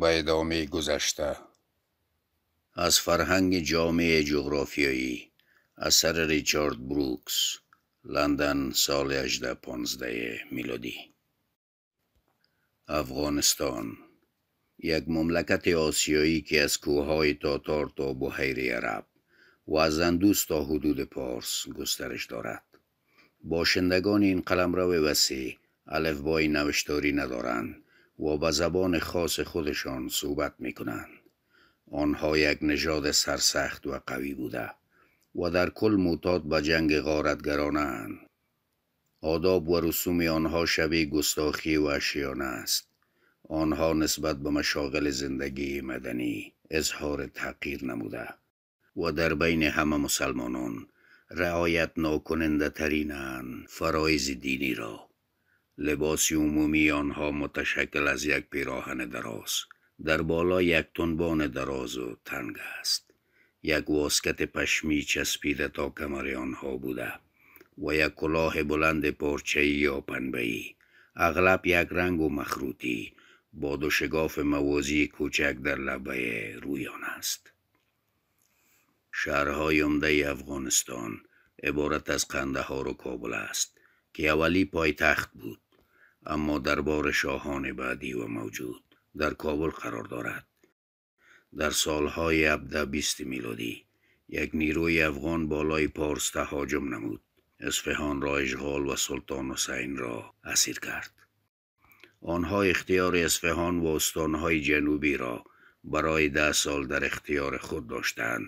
به ادامه گذشته از فرهنگ جامعه جغرافیایی اثر ریچارد بروکس لندن سال 1815 میلادی افغانستان یک مملکت آسیایی که از کوههای تاتار تا بحیر عرب و از اندوس تا حدود پارس گسترش دارد باشندگان این قلمرو وسیع الفبای نوشتاری ندارند و به زبان خاص خودشان صحبت می کنند. آنها یک نژاد سرسخت و قوی بوده و در کل معتاد به جنگ غارتگرانه اند. آداب و رسوم آنها شبیه گستاخی و اشیانه است. آنها نسبت به مشاغل زندگی مدنی اظهار تحقیر نموده و در بین همه مسلمانان رعایت ناکننده ترین فرایز دینی را لباس عمومی آنها متشکل از یک پیراهن دراز در بالا یک تنبان دراز و تنگ است یک واسکت پشمی چسبیده تا کمر آنها بوده و یک کلاه بلند پارچه یا پنبه‌ای اغلب یک رنگ و مخروطی با دو شگاف موازی کوچک در لبه رویان است شهرهای امده افغانستان عبارت از قندهار و کابل است که اولی پایتخت بود اما دربار شاهان بعدی و موجود در کابل قرار دارد در سالهای 17 20 میلادی یک نیروی افغان بالای پارس تهاجم نمود اصفهان را اشغال و سلطان حسین را اسیر کرد آنها اختیار اصفهان و استانهای جنوبی را برای ده سال در اختیار خود داشتند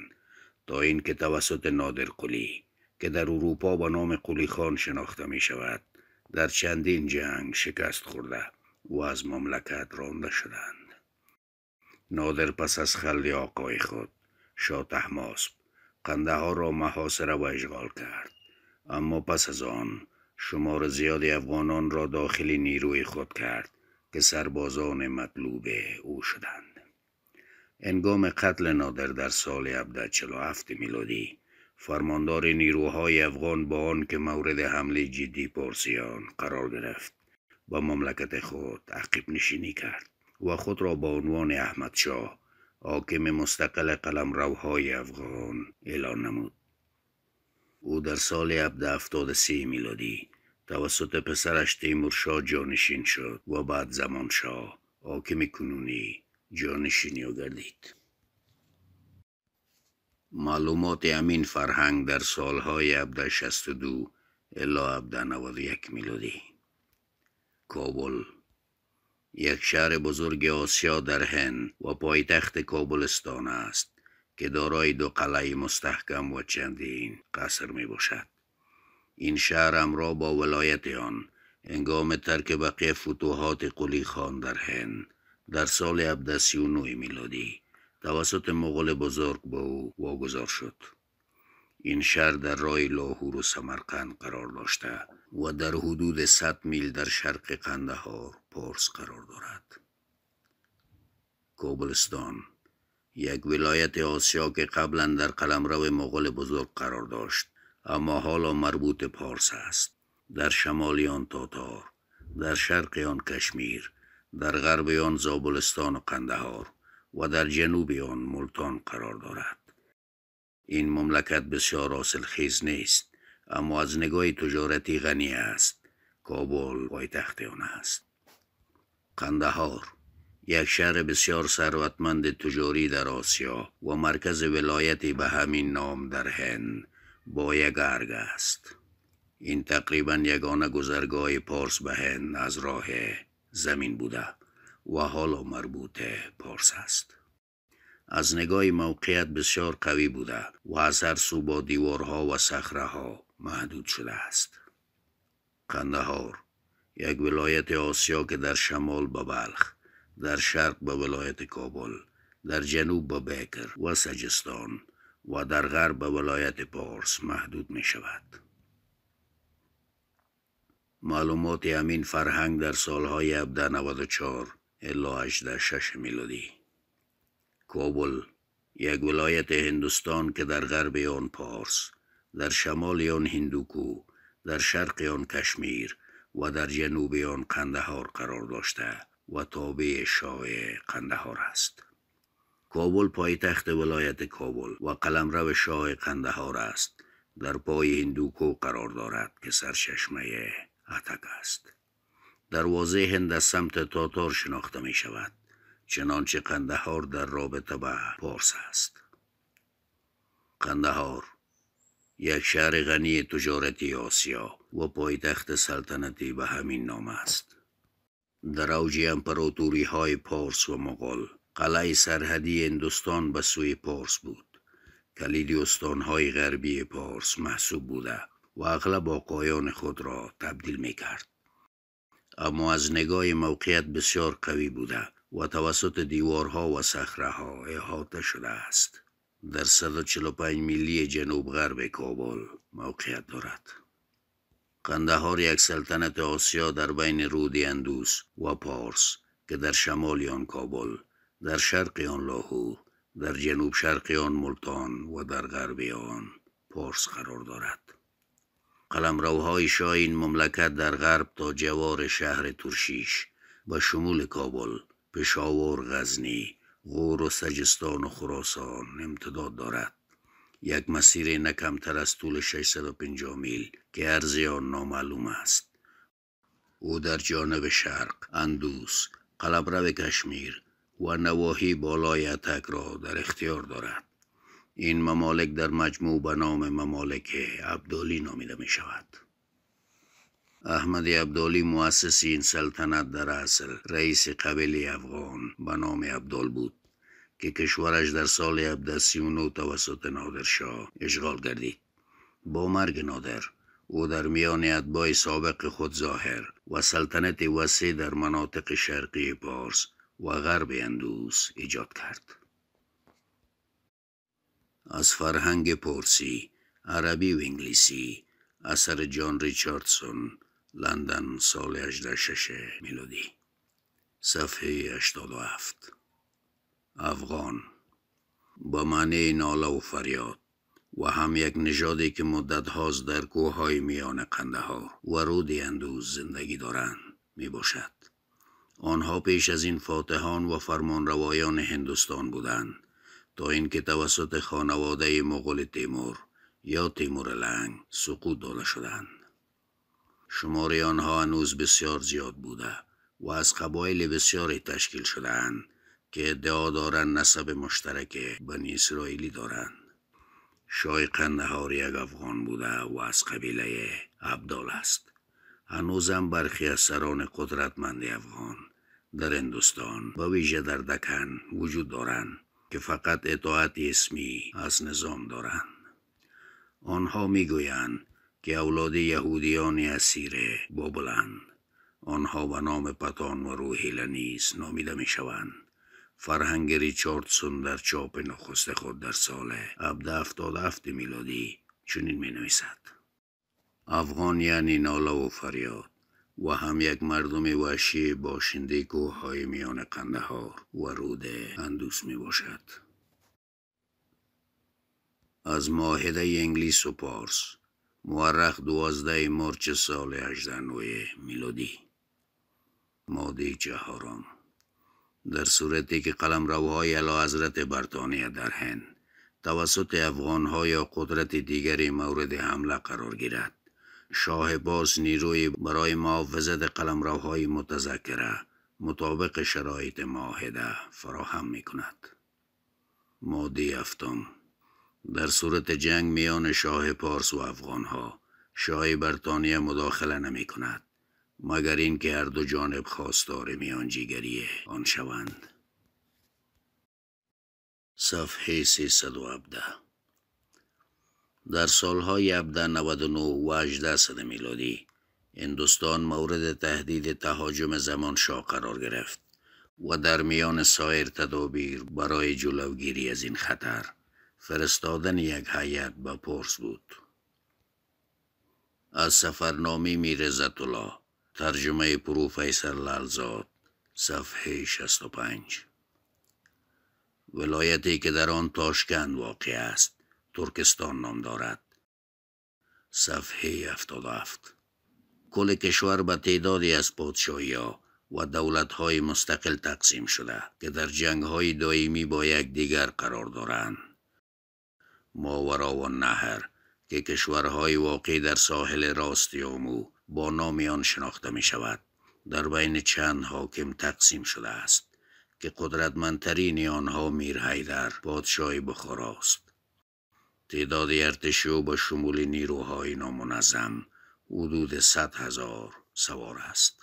تا اینکه توسط نادر قلی که در اروپا به نام قلی خان شناخته می شود در چندین جنگ شکست خورده و از مملکت رانده شدند نادر پس از خلی آقای خود شاه تحماسب قنده ها را محاصره و اشغال کرد اما پس از آن شمار زیادی افغانان را داخل نیروی خود کرد که سربازان مطلوب او شدند انگام قتل نادر در سال 1747 میلادی فرماندار نیروهای افغان با آن که مورد حمله جدی پارسیان قرار گرفت با مملکت خود عقیب نشینی کرد و خود را با عنوان احمد شاه حاکم مستقل قلمروهای افغان اعلان نمود او در سال 1773 میلادی توسط پسرش شاه جانشین شد و بعد زمان شاه حاکم کنونی جانشینی گردید معلومات امین فرهنگ در سالهای 1762 الا 1791 میلودی کابل یک شهر بزرگ آسیا در هند و پایتخت کابلستان است که دارای دو قلعه مستحکم و چندین قصر می باشد. این شهر را با ولایت آن انگام ترک بقیه فتوحات قلی خان در هند در سال 1739 میلادی توسط مغول بزرگ به او واگذار شد این شهر در رای لاهور و سمرقند قرار داشته و در حدود 100 میل در شرق قندهار پارس قرار دارد کابلستان یک ولایت آسیا که قبلا در قلمرو مغول بزرگ قرار داشت اما حالا مربوط پارس است در شمال آن تاتار در شرق آن کشمیر در غرب آن زابلستان و قندهار و در جنوب آن ملتان قرار دارد این مملکت بسیار حاصل خیز نیست اما از نگاه تجارتی غنی است کابل پایتخت آن است قندهار یک شهر بسیار ثروتمند تجاری در آسیا و مرکز ولایتی به همین نام در هند با یک است این تقریبا یگانه گذرگاه پارس به هند از راه زمین بوده و حالا مربوطه پارس است از نگاه موقعیت بسیار قوی بوده و از هر سو با دیوارها و صخره محدود شده است قندهار یک ولایت آسیا که در شمال به بلخ در شرق به ولایت کابل در جنوب به بکر و سجستان و در غرب به ولایت پارس محدود می شود معلومات امین فرهنگ در سالهای 1794 الا شش میلادی کابل یک ولایت هندوستان که در غرب آن پارس در شمال آن هندوکو در شرق آن کشمیر و در جنوب آن قندهار قرار داشته و تابع شاه قندهار است کابل پایتخت ولایت کابل و قلمرو شاه قندهار است در پای هندوکو قرار دارد که سرچشمه اتک است دروازه هند از سمت تاتار شناخته می شود چنانچه قندهار در رابطه به پارس است قندهار یک شهر غنی تجارتی آسیا و پایتخت سلطنتی به همین نام است در اوج امپراتوری های پارس و مغول قلعه سرحدی هندوستان به سوی پارس بود کلید های غربی پارس محسوب بوده و اغلب آقایان خود را تبدیل می کرد اما از نگاه موقعیت بسیار قوی بوده و توسط دیوارها و ها احاطه شده است در 145 میلی جنوب غرب کابل موقعیت دارد قندهار یک سلطنت آسیا در بین رود اندوس و پارس که در شمال آن کابل در شرق آن لاهور در جنوب شرق آن ملتان و در غرب آن پارس قرار دارد قلمروهای شاه این مملکت در غرب تا جوار شهر ترشیش و شمول کابل، پشاور غزنی، غور و سجستان و خراسان امتداد دارد. یک مسیر نه از طول 650 میل که عرض آن نامعلوم است. او در جانب شرق، اندوس، قلمرو کشمیر و نواحی بالای اتک را در اختیار دارد. این ممالک در مجموع به نام ممالک عبدالی نامیده می شود احمد عبدالی مؤسس این سلطنت در اصل رئیس قبیله افغان به نام عبدال بود که کشورش در سال 1739 توسط نادرشاه اشغال گردید با مرگ نادر او در میان ادبای سابق خود ظاهر و سلطنت وسیع در مناطق شرقی پارس و غرب اندوس ایجاد کرد از فرهنگ پرسی عربی و انگلیسی اثر جان ریچاردسون لندن سال شش میلودی صفحه 87 افغان با معنی ناله و فریاد و هم یک نژادی که مدت در کوههای میان قنده ها و رود اندوز زندگی دارند می باشد. آنها پیش از این فاتحان و فرمان روایان هندوستان بودند تا که توسط خانواده مغول تیمور یا تیمور لنگ سقوط داده شدند شماره آنها هنوز بسیار زیاد بوده و از قبایل بسیاری تشکیل شدند که ادعا دارند نسب مشترک بنی اسرائیلی دارند شای قندهار یک افغان بوده و از قبیله عبدال است هنوزم برخی از سران قدرتمند افغان در هندوستان و ویژه در دکن وجود دارند که فقط اطاعت اسمی از نظام دارند آنها میگویند که اولاد یهودیان اسیره بابلند آنها به نام پتان و روحیله نیز نامیده می شوند فرهنگ ریچاردسون در چاپ نخست خود در سال افت میلادی چنین می نویسد افغان یعنی و فریاد و هم یک مردم وحشی باشنده کوههای های میان ها و رود اندوس می باشد. از معاهده انگلیس و پارس مورخ دوازده مارچ سال 1809 میلادی ماده چهارم در صورتی که قلم روهای علا حضرت برطانیه در هند توسط افغانها یا قدرت دیگری مورد حمله قرار گیرد شاه باز نیروی برای معاوضت قلمروهای متذکره مطابق شرایط معاهده فراهم می کند. مادی افتم در صورت جنگ میان شاه پارس و افغان ها شاه برطانیه مداخله نمی کند مگر اینکه هر دو جانب خواستار میانجیگری آن شوند صفحه 317 در سالهای 1799 و 18 میلادی هندوستان مورد تهدید تهاجم شاه قرار گرفت و در میان سایر تدابیر برای جلوگیری از این خطر فرستادن یک هیئت به پرس بود از سفرنامه میرزت الله ترجمه پروفیسر لالزاد صفحه 65 ولایتی که در آن تاشکند واقع است ترکستان نام دارد صفحه 77 کل کشور به تعدادی از پادشاهی ها و دولت های مستقل تقسیم شده که در جنگ های دائمی با دیگر قرار دارند ماورا و نهر که کشورهای واقع در ساحل راست یامو با نام آن شناخته می شود در بین چند حاکم تقسیم شده است که قدرتمندترین آنها میر حیدر پادشاه بخاراست تعداد ارتش او با شمول نیروهای نامنظم حدود صد هزار سوار است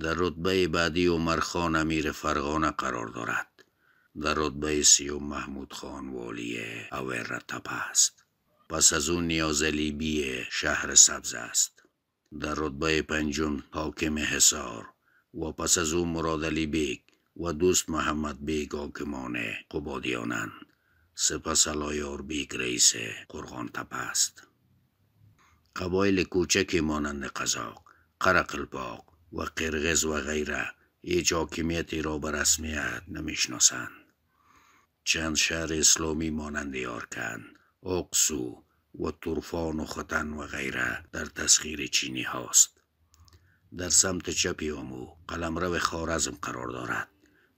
در رتبه بعدی عمر خان امیر فرغانه قرار دارد در رتبه سیوم محمود خان والی اویر تپه است پس از اون نیازلی بی شهر سبز است در رتبه پنجون حاکم حصار و پس از او مراد علی بیگ و دوست محمد بیگ حاکمان قبادیانند سپس الایار بیگ رئیس قرغان تپه است. قبایل کوچکی مانند قزاق، قرقلپاق و قرغز و غیره هیچ حاکمیتی را به رسمیت نمیشناسند. چند شهر اسلامی مانند یارکن، اقسو و تورفان و ختن و غیره در تسخیر چینی هاست. در سمت چپی قلم قلمرو خارزم قرار دارد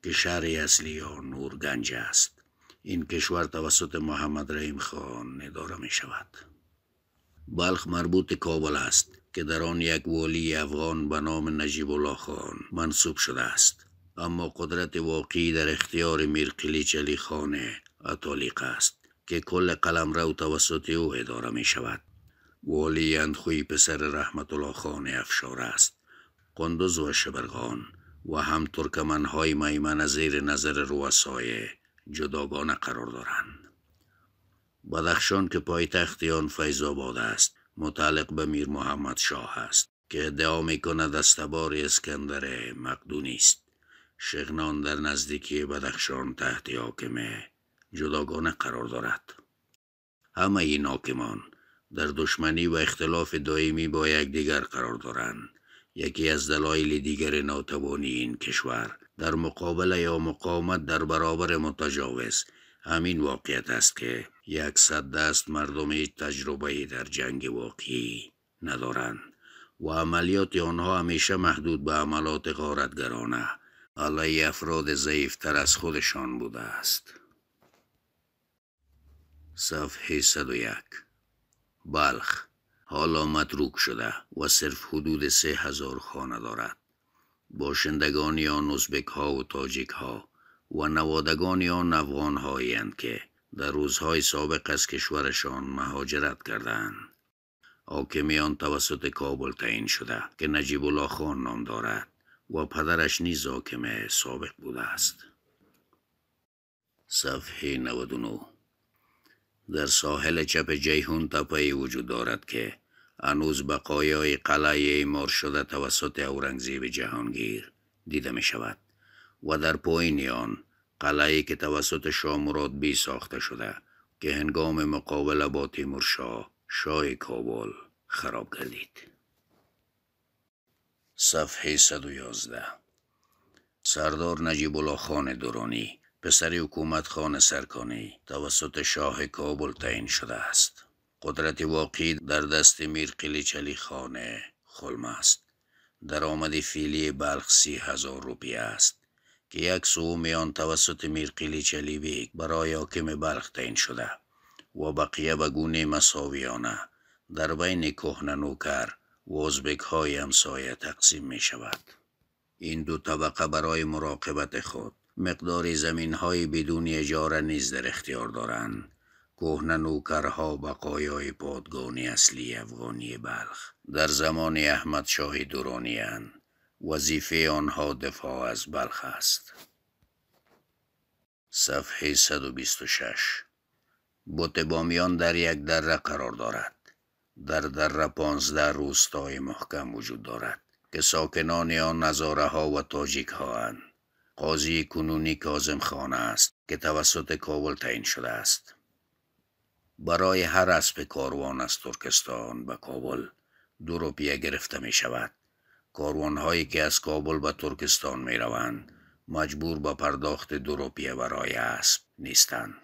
که شهر اصلی نور گنج است. این کشور توسط محمد رحیم خان اداره می شود بلخ مربوط کابل است که در آن یک والی افغان به نام نجیب الله خان منصوب شده است اما قدرت واقعی در اختیار میرقلی چلی خان اطالیق است که کل قلم رو توسط او اداره می شود والی اندخوی پسر رحمت الله خان افشار است قندوز و شبرغان و هم ترکمن های میمن زیر نظر روسای جداگانه قرار دارند بدخشان که پایتخت آن فیض آباد است متعلق به میر محمد شاه است که ادعا می کند تبار اسکندر مقدونی است شغنان در نزدیکی بدخشان تحت حاکم جداگانه قرار دارد همه این حاکمان در دشمنی و اختلاف دائمی با یکدیگر قرار دارند یکی از دلایل دیگر ناتوانی این کشور در مقابله یا مقاومت در برابر متجاوز همین واقعیت است که یک صد دست مردم هیچ تجربه در جنگ واقعی ندارند و عملیات آنها همیشه محدود به عملات غارتگرانه علیه افراد ضعیفتر از خودشان بوده است صفحه 101 بلخ حالا متروک شده و صرف حدود سه هزار خانه دارد باشندگان آن ازبک ها و تاجیک ها و نوادگان آن افغان هایند که در روزهای سابق از کشورشان مهاجرت کردند. حاکمی آن توسط کابل تعیین شده که نجیب الله خان نام دارد و پدرش نیز حاکم سابق بوده است. صفحه 99 در ساحل چپ جیهون تپه وجود دارد که هنوز بقایای قلعه ایمار شده توسط اورنگزیب جهانگیر دیده می شود و در پایین آن قلعه که توسط شاه بی ساخته شده که هنگام مقابله با تیمورشاه شاه شاه کابل خراب گردید صفحه 111 سردار نجیب الله خان درانی پسر حکومت خان سرکانی توسط شاه کابل تعیین شده است قدرت واقعی در دست میر قلیچلی خانه خلم است درآمد فیلی بلخ سی هزار روپیه است که یک سو آن توسط میر قلیچلی بیگ برای حاکم بلخ تین شده و بقیه به گونه مساویانه در بین کهنه نوکر و ازبک های همسایه تقسیم می شود این دو طبقه برای مراقبت خود مقدار زمین های بدون اجاره نیز در اختیار دارند کهنه نوکرها بقایای پادگانی اصلی افغانی بلخ در زمان احمد شاه دورانی وظیفه آنها دفاع از بلخ است صفحه 126 بوت بامیان در یک دره قرار دارد در دره پانزده روستای محکم وجود دارد که ساکنان آن نظاره ها و تاجیک ها هن. قاضی کنونی کازم خانه است که توسط کابل تعیین شده است برای هر اسب کاروان از ترکستان به کابل دو روپیه گرفته می شود. هایی که از کابل به ترکستان می روند مجبور به پرداخت دو روپیه برای اسب نیستند.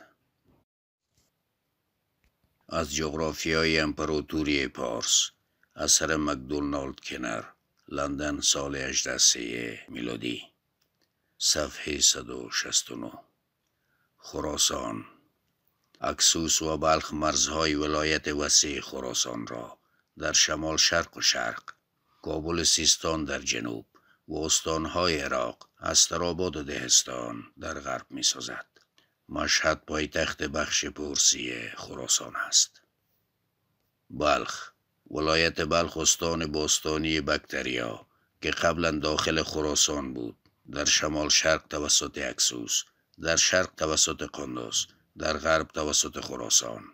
از جغرافیای امپراتوری پارس اثر مکدونالد کنر لندن سال 18 میلادی صفحه 169 خراسان اکسوس و بلخ مرزهای ولایت وسیع خراسان را در شمال شرق و شرق کابل سیستان در جنوب و استانهای عراق استراباد و دهستان در غرب می سازد. مشهد پایتخت بخش پرسی خراسان است. بلخ ولایت بلخ استان باستانی بکتریا که قبلا داخل خراسان بود در شمال شرق توسط اکسوس در شرق توسط قندوز در غرب توسط خراسان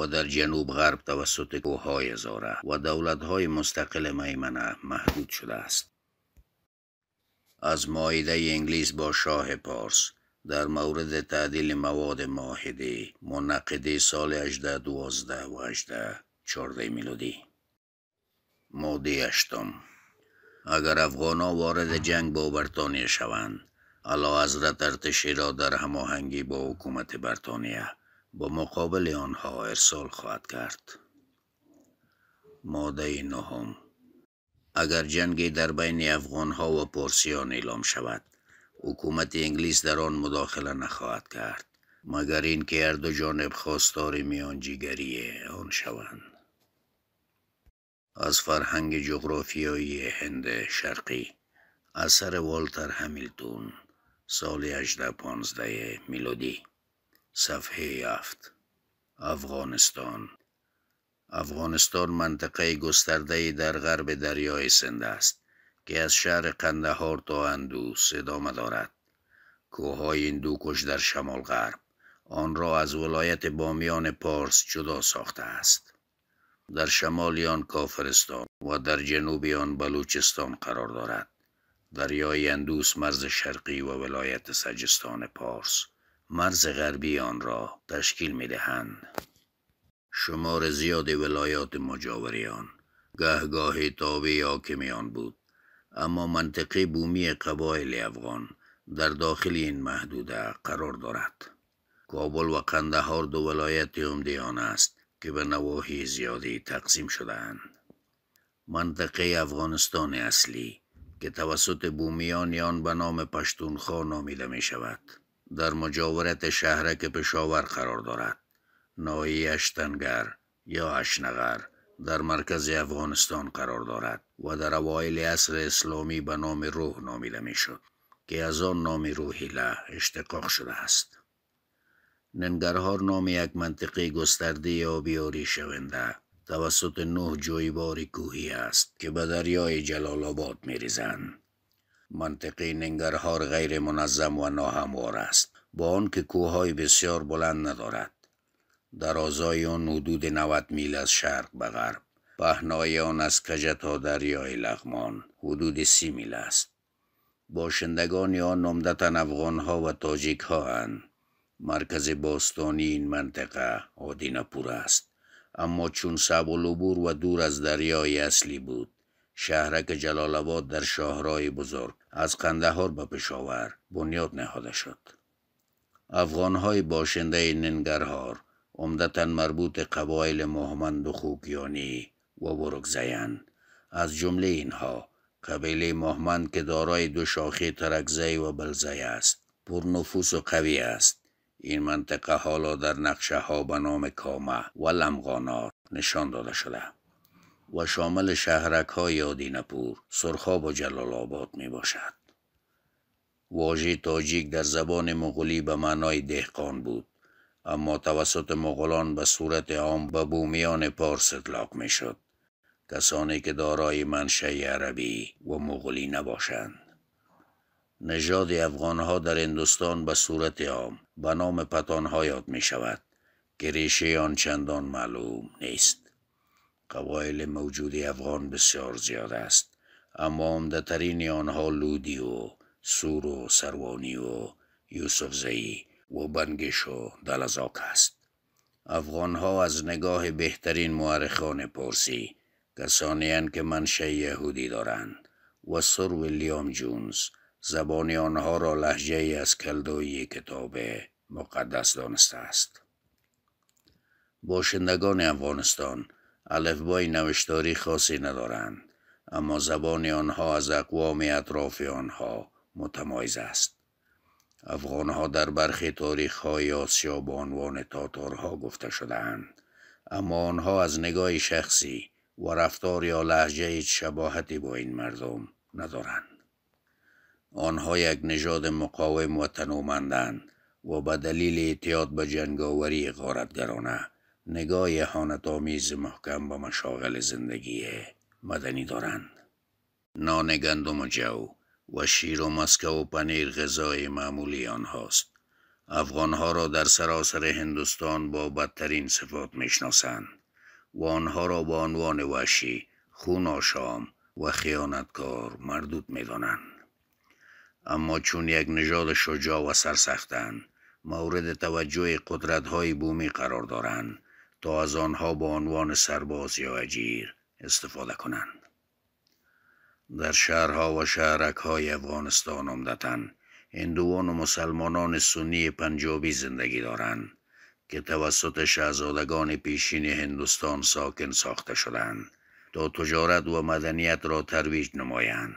و در جنوب غرب توسط کوههای زاره و های مستقل میمنه محدود شده است از مایده انگلیس با شاه پارس در مورد تعدیل مواد ماهده منقده سال 1812 و 1814 میلادی ماده اشتم اگر افغانا وارد جنگ با برطانیه شوند علا حضرت ارتشی را در هماهنگی با حکومت برطانیه با مقابل آنها ارسال خواهد کرد ماده نهم اگر جنگی در بین افغانها و پرسیان اعلام شود حکومت انگلیس در آن مداخله نخواهد کرد مگر اینکه هر دو جانب خواستار جیگریه آن شوند از فرهنگ جغرافیایی هند شرقی اثر والتر همیلتون سال 1815 میلودی صفحه یافت افغانستان افغانستان منطقه گسترده در غرب دریای سند است که از شهر قندهار تا اندوس ادامه دارد کوههای این کش در شمال غرب آن را از ولایت بامیان پارس جدا ساخته است در شمالی آن کافرستان و در جنوبیان آن بلوچستان قرار دارد دریای اندوس مرز شرقی و ولایت سجستان پارس مرز غربی آن را تشکیل می دهند. شمار زیاد ولایات مجاوریان گهگاه تابع آکمیان بود اما منطقه بومی قبایل افغان در داخل این محدوده قرار دارد کابل و قندهار دو ولایت عمده آن است که به نواحی زیادی تقسیم شدهاند منطقه افغانستان اصلی که توسط بومیان آن به نام پشتونخوا نامیده می شود. در مجاورت شهرک پشاور قرار دارد. نایی اشتنگر یا اشنغر در مرکز افغانستان قرار دارد و در اوایل عصر اسلامی به نام روح نامیده می شد که از آن نام روحیله اشتقاق شده است ننگرهار نام یک منطقه گسترده بیاری شونده توسط نه جویبار کوهی است که به دریای جلال آباد میریزند منطقه ننگرهار غیر منظم و ناهموار است با آنکه کوههای بسیار بلند ندارد در آزای آن حدود 90 میل از شرق به غرب پهنای آن از کجه تا دریای لغمان حدود سی میل است باشندگان آن عمدتا افغانها و تاجیک ها مرکز باستانی این منطقه آدینپور است اما چون صعب و و دور از دریای اصلی بود شهرک جلال آباد در شاهرای بزرگ از قندهار به پشاور بنیاد نهاده شد افغانهای باشنده ننگرهار عمدتا مربوط قبایل مهمند و خوکیانی و برگزین از جمله اینها قبیله محمد که دارای دو شاخه ترکزی و بلزی است پرنفوس و قوی است این منطقه حالا در نقشه ها به نام کامه و لمغانار نشان داده شده و شامل شهرک های آدینپور، سرخاب و جلال آباد می باشد. واژه تاجیک در زبان مغولی به معنای دهقان بود اما توسط مغولان به صورت عام به بومیان پارس اطلاق می شد. کسانی که دارای منشه عربی و مغولی نباشند نژاد افغانها در هندوستان به صورت عام به نام پتانها یاد می شود که ریشه آن چندان معلوم نیست قبایل موجود افغان بسیار زیاد است اما ترین آنها لودی و سور و سروانی و یوسف زئی و بنگش و دلزاک است افغانها از نگاه بهترین مورخان پارسی کسانی که منشه یهودی دارند و سر ویلیام جونز زبان آنها را لحجه ای از کلدوی کتاب مقدس دانسته است. باشندگان افغانستان الفبای نوشتاری خاصی ندارند اما زبان آنها از اقوام اطراف آنها متمایز است افغانها در برخی تاریخ های آسیا به عنوان تاتارها گفته شدهاند اما آنها از نگاه شخصی و رفتار یا لحجه شباهتی با این مردم ندارند آنها یک نژاد مقاوم و تنومندند و به دلیل اعتیاد به جنگاوری غارتگرانه نگاه حانت آمیز محکم به مشاغل زندگی مدنی دارند نان گندم و جو و شیر و مسکه و پنیر غذای معمولی آنهاست افغانها را در سراسر هندوستان با بدترین صفات میشناسند و آنها را با عنوان وحشی خون آشام و خیانتکار مردود میدانند اما چون یک نژاد شجاع و سرسختن مورد توجه قدرت های بومی قرار دارند تا از آنها به عنوان سرباز یا اجیر استفاده کنند در شهرها و شهرک های افغانستان عمدتا هندوان و مسلمانان سنی پنجابی زندگی دارند که توسط شهزادگان پیشین هندوستان ساکن ساخته شدند تا تجارت و مدنیت را ترویج نمایند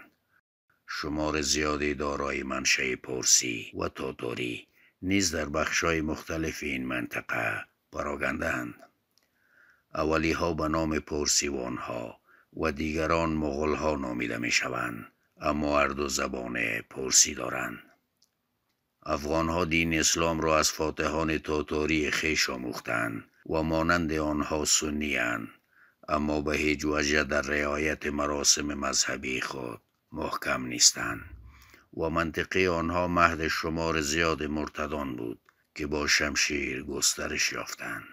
شمار زیادی دارای منشه پرسی و تاتاری نیز در بخشای مختلف این منطقه پراگندند اولی ها به نام پرسیوان ها و دیگران مغول ها نامیده می شوند اما هر دو زبان پرسی دارند افغان ها دین اسلام را از فاتحان تاتاری خیش آموختند و مانند آنها سنی اما به هیچ وجه در رعایت مراسم مذهبی خود محکم نیستند و منطقی آنها مهد شمار زیاد مرتدان بود که با شمشیر گسترش یافتند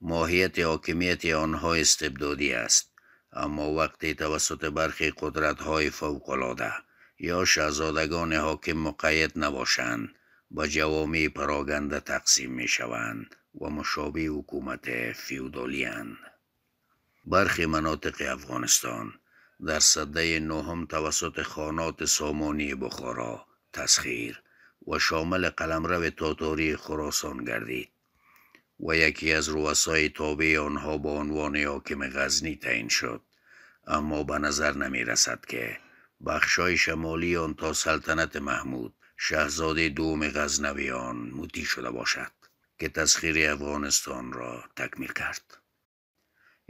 ماهیت حاکمیت آنها استبدادی است اما وقتی توسط برخی قدرت های فوقلاده یا شهزادگان حاکم مقید نباشند با جوامی پراگنده تقسیم می شوند و مشابه حکومت فیودالی هند. برخی مناطق افغانستان در صده نهم توسط خانات سامانی بخارا تسخیر و شامل قلمرو تاتاری خراسان گردید و یکی از رؤسای تابع آنها با عنوان حاکم غزنی تعیین شد اما به نظر نمی رسد که بخشای شمالی آن تا سلطنت محمود شهزاده دوم غزنویان موتی شده باشد که تسخیر افغانستان را تکمیل کرد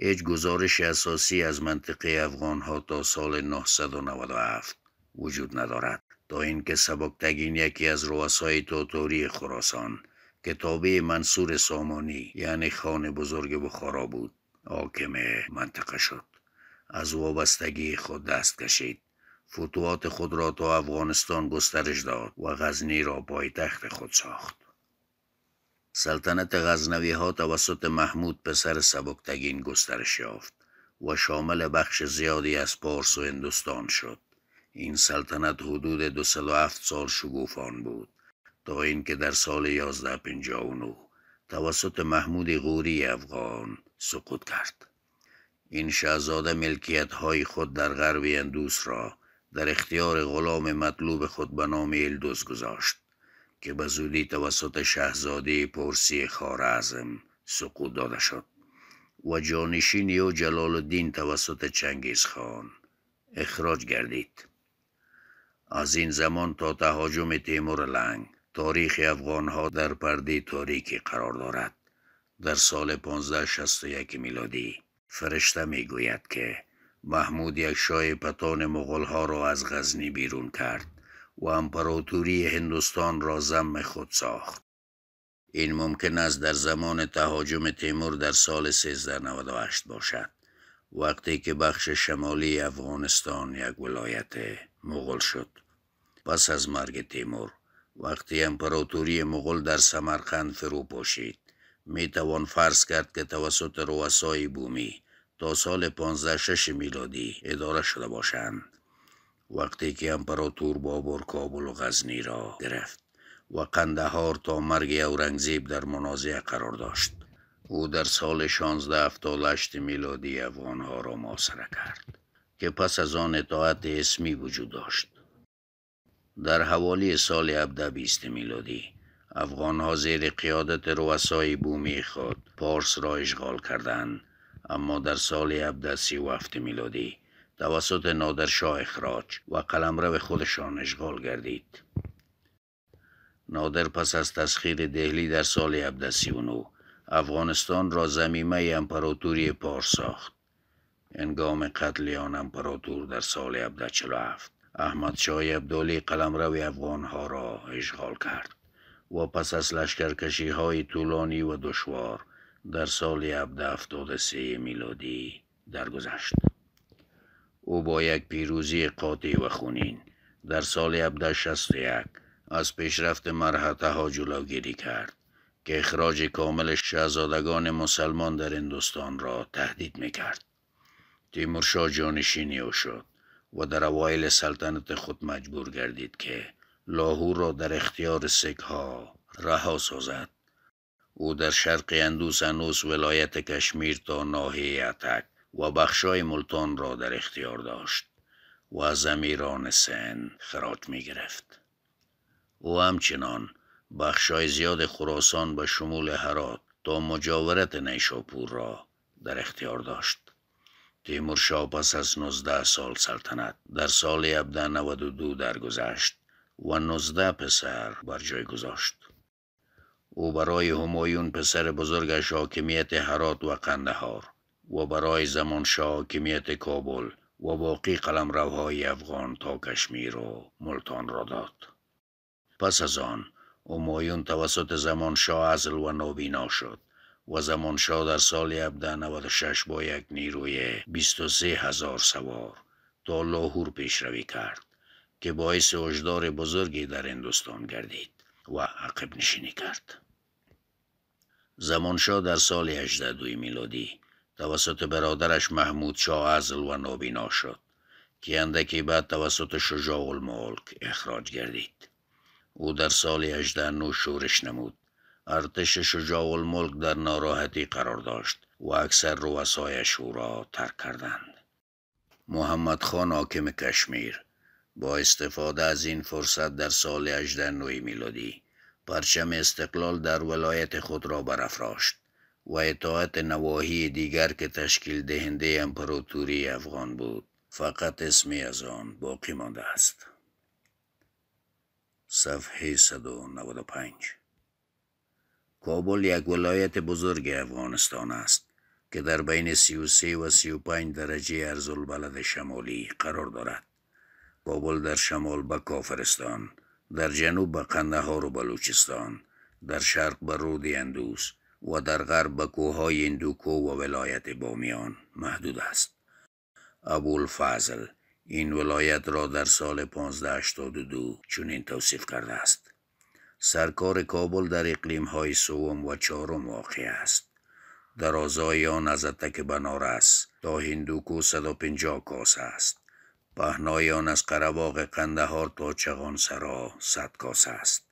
هیچ گزارش اساسی از منطقه افغان ها تا سال 997 وجود ندارد تا اینکه سبکتگین یکی از رواسای تاتوری خراسان که منصور سامانی یعنی خان بزرگ بخارا بود حاکم منطقه شد از وابستگی خود دست کشید فتوات خود را تا افغانستان گسترش داد و غزنی را پایتخت خود ساخت سلطنت غزنوی ها توسط محمود پسر سبکتگین گسترش یافت و شامل بخش زیادی از پارس و هندوستان شد. این سلطنت حدود 207 سال شگوفان بود تا اینکه در سال 1159 توسط محمود غوری افغان سقوط کرد. این شاهزاده ملکیت های خود در غرب اندوس را در اختیار غلام مطلوب خود به نام ایلدوز گذاشت که به زودی توسط شهزاده پرسی خارزم سقوط داده شد و جانشین او جلال الدین توسط چنگیز خان اخراج گردید از این زمان تا تهاجم تیمور لنگ تاریخ ها در پرده تاریکی قرار دارد در سال 1561 میلادی فرشته میگوید که محمود یک شای پتان ها را از غزنی بیرون کرد و امپراتوری هندوستان را زم خود ساخت. این ممکن است در زمان تهاجم تیمور در سال 1398 باشد وقتی که بخش شمالی افغانستان یک ولایت مغل شد پس از مرگ تیمور وقتی امپراتوری مغل در سمرقند فرو پاشید می توان فرض کرد که توسط رؤسای بومی تا سال 156 میلادی اداره شده باشند وقتی که امپراتور بابر کابل و غزنی را گرفت و قندهار تا مرگ اورنگزیب در منازعه قرار داشت او در سال 1678 میلادی افغانها را ماسره کرد که پس از آن اطاعت اسمی وجود داشت در حوالی سال بیست میلادی افغانها زیر قیادت رؤسای بومی خود پارس را اشغال کردند اما در سال 1737 میلادی توسط نادرشاه اخراج و قلمرو خودشان اشغال گردید نادر پس از تسخیر دهلی در سال 1739 افغانستان را زمیمه امپراتوری پار ساخت انگام قتل آن امپراتور در سال 1747 احمد شاه عبدالی قلمرو افغانها را اشغال کرد و پس از لشکرکشی های طولانی و دشوار در سال 1773 میلادی درگذشت. او با یک پیروزی قاطع و خونین در سال 1761 از پیشرفت مرحته ها جلوگیری کرد که اخراج کامل شهزادگان مسلمان در هندوستان را تهدید میکرد. تیمورشا جانشینی او شد و در اوایل سلطنت خود مجبور گردید که لاهور را در اختیار سکها رها سازد. او در شرق اندوس انوس ولایت کشمیر تا ناحیه اتک و بخشای ملتان را در اختیار داشت و از امیران سن خراج می گرفت. او همچنان بخشای زیاد خراسان به شمول هرات تا مجاورت نیشاپور را در اختیار داشت. تیمورشاه پس از 19 سال سلطنت در سال 1792 درگذشت و 19 پسر بر جای گذاشت. او برای همایون پسر بزرگش حاکمیت حرات و قندهار و برای زمانشاه کمیت کابل و باقی قلمروهای افغان تا کشمیر و ملتان را داد پس از آن امایون توسط زمانشاه عزل و نابینا شد و زمانشاه در سال 1796 با یک نیروی 23 هزار سوار تا لاهور پیشروی کرد که باعث اجدار بزرگی در هندوستان گردید و عقب نشینی کرد زمانشاه در سال 18 میلادی توسط برادرش محمود شاه عزل و نابینا شد که اندکی بعد توسط شجاع الملک اخراج گردید او در سال نو شورش نمود ارتش شجاع الملک در ناراحتی قرار داشت و اکثر رؤسایش او را ترک کردند محمد خان حاکم کشمیر با استفاده از این فرصت در سال 1809 میلادی پرچم استقلال در ولایت خود را برافراشت و اطاعت نواهی دیگر که تشکیل دهنده امپراتوری افغان بود فقط اسمی از آن باقی مانده است صفحه 195 کابل یک ولایت بزرگ افغانستان است که در بین 33 و 35 درجه البلد شمالی قرار دارد کابل در شمال به کافرستان در جنوب به قندهار و بلوچستان در شرق به رود اندوز و در غرب کوههای اندوکو و ولایت بامیان محدود است. ابوالفضل این ولایت را در سال 1582 چنین توصیف کرده است. سرکار کابل در اقلیم های سوم و چهارم واقع است. در آن از اتک بنارس تا هندوکو 150 کاس است. پهنای آن از قرباغ قندهار تا چغان سرا 100 کاس است.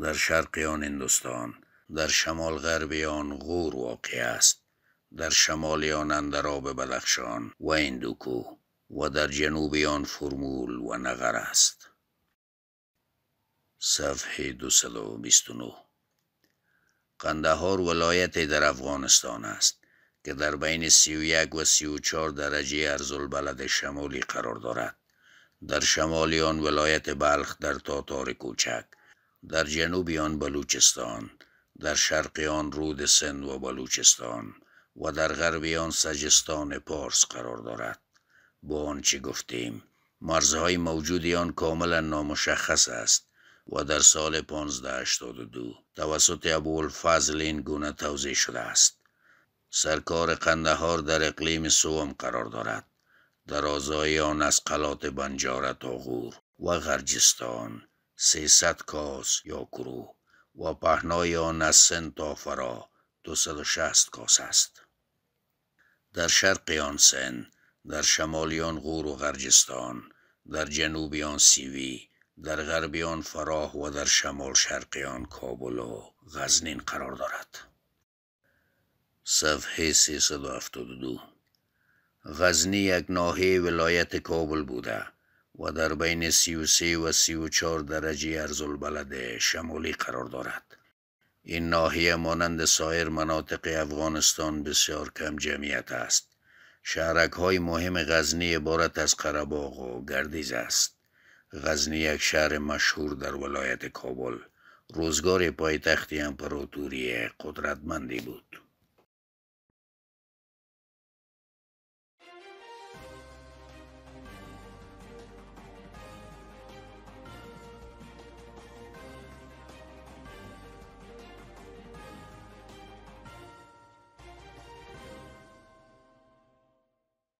در شرق آن هندوستان در شمال غربی آن غور واقع است در شمال آن اندراب بدخشان و اندوکو و در جنوب آن فرمول و نغر است صفحه 229 قندهار ولایت در افغانستان است که در بین 31 و 34 درجه عرض البلد شمالی قرار دارد در شمال آن ولایت بلخ در تاتار کوچک در جنوب آن بلوچستان در شرق آن رود سند و بلوچستان و در غرب آن سجستان پارس قرار دارد با چی گفتیم مرزهای موجود آن کاملا نامشخص است و در سال 1582 توسط ابوالفضل این گونه توضیح شده است سرکار قندهار در اقلیم سوم قرار دارد در آزای آن از قلات بنجاره تا غور و غرجستان 300 کاس یا کرو و پهنای آن از سن تا فرا 260 کاس است در شرق آن سن در شمال آن غور و غرجستان در جنوبی آن سیوی در غرب آن فراه و در شمال شرقی آن کابل و غزنین قرار دارد صفحه 372 غزنی یک ناحیه ولایت کابل بوده و در بین سی و سی 34 درجه ارزل البلد شمالی قرار دارد. این ناحیه مانند سایر مناطق افغانستان بسیار کم جمعیت است. شهرک های مهم غزنی عبارت از قرباغ و گردیز است. غزنی یک شهر مشهور در ولایت کابل. روزگار پایتخت امپراتوری قدرتمندی بود.